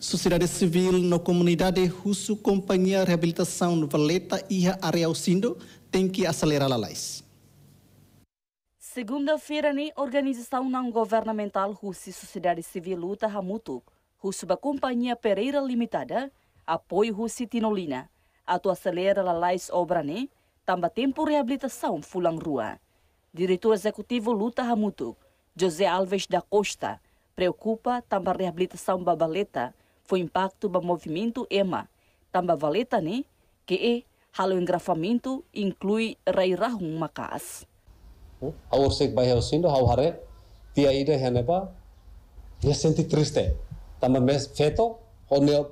sociedade civil na comunidade russo, companhia reabilitação Valeta e Areal Sindo tem que acelerar a lei. Segunda-feira, a né, organização não governamental russa sociedade civil luta Hamutu, russo da companhia Pereira Limitada, apoio russo Tinolina, atu acelera a lei obra ne, né, tamba tempo reabilitação fulang rua. Diretor executivo luta Hamutu, José Alves da Costa, preocupa tamba reabilitação babaleta, foi impacto ba movimento EMA, Tamba valeta, ne, ke e, halo engrafamento inclui rahum makas. Au sek bai hau sindo hau hare, tia ide ba, ia senti triste, Tamba mes feto, onel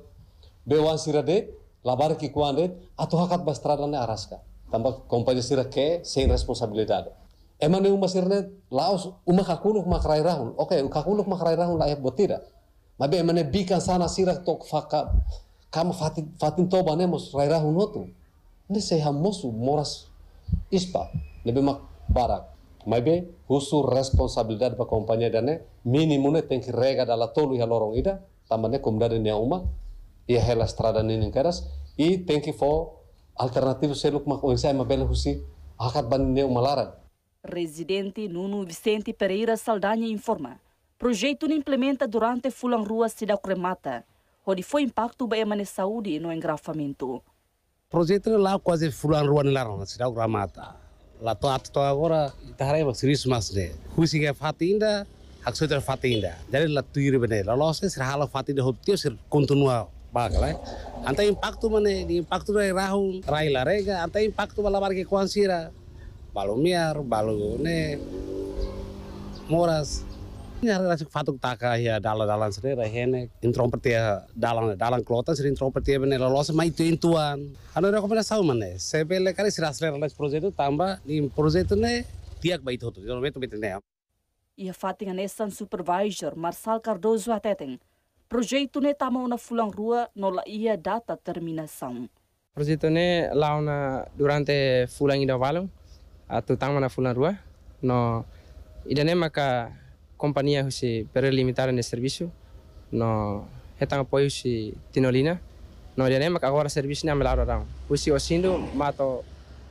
bewan sirade, labar kikuande, atau hakat ne araska. Tambah kompanya sira ke sen responsabilidade. Emane uma sirne laos uma kakuluk makrairahun. Oke, okay, kakuluk makrairahun layak botira mabe mane bika sana sirak tok faka kam fatin fatin toba mos raira hunotu ne se mosu moras ispa lebe mak barak mabe husu responsabilidad ba kompanya dane ne tenki rega dala tolu ya lorong ida tamane komdade ne uma ia hela strada ne keras i tenki fo alternatif seluk mak sai mabe husi akat ban ne larang. Residente Nuno Vicente Pereira Saldanha informa. Projeto não implementa durante fulan rua cidade cremata, onde foi impacto bem a saúde no engrafamento. Projeto lá quase fulan rua na cidade cremata. Lá to ato agora, itarai tá ba serius mas de. Kusi ke fatinda, que haksuter fatinda. Jadi lá tuir bene, lá losse sir hala fatinda hotio sir continua bagla. Né? Anta impacto mane, di impacto ra rahu rai la rega, anta impacto bala barke kuansira. Balumiar, balune, né? moras, fatuk taka ya dala dalan sendiri hene iya, ya dalan dalan klota sering intrompetia ya, bener lolos ma itu intuan anu rekomendasi sama nih sebele kali sirasler lalas proyek itu tambah di proyek itu nih tiak baik itu jadi itu betul nih ya. ia fatinga nestan supervisor Marsal Cardozo ateteng projeto ne tama una fulang rua no la ia data terminação projeto ne launa durante fulang ida valum atu tama na fulang rua no ida ne maka compañía husi pero limitar en el servicio no hetang apoyo husi tinolina no ya nemak agora servicio ni amelar orang husi osindo mato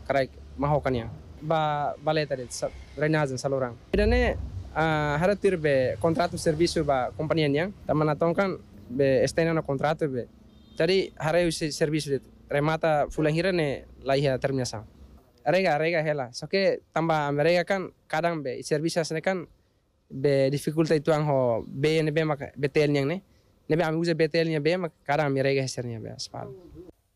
karai mahokania ba baleta det renazan salorang idane hara tir be contrato servicio ba compañía niang tamana tongkan be estena no contrato be jadi hara husi servicio de remata fulahira ne laihia terminasa Rega, rega hela. Soke tambah mereka kan kadang be service kan be difficulty tuang ho be ne be mak betel nyang ne ne be ami uza betel nya be mak karam mi rega ser nya be aspal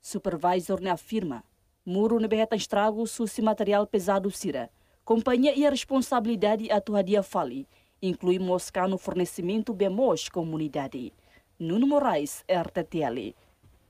supervisor ne afirma muro ne be heta estrago susi material pesado sira companhia e a responsabilidade atua dia fali inclui moscar no fornecimento bemos comunidade Nuno Moraes, RTTL.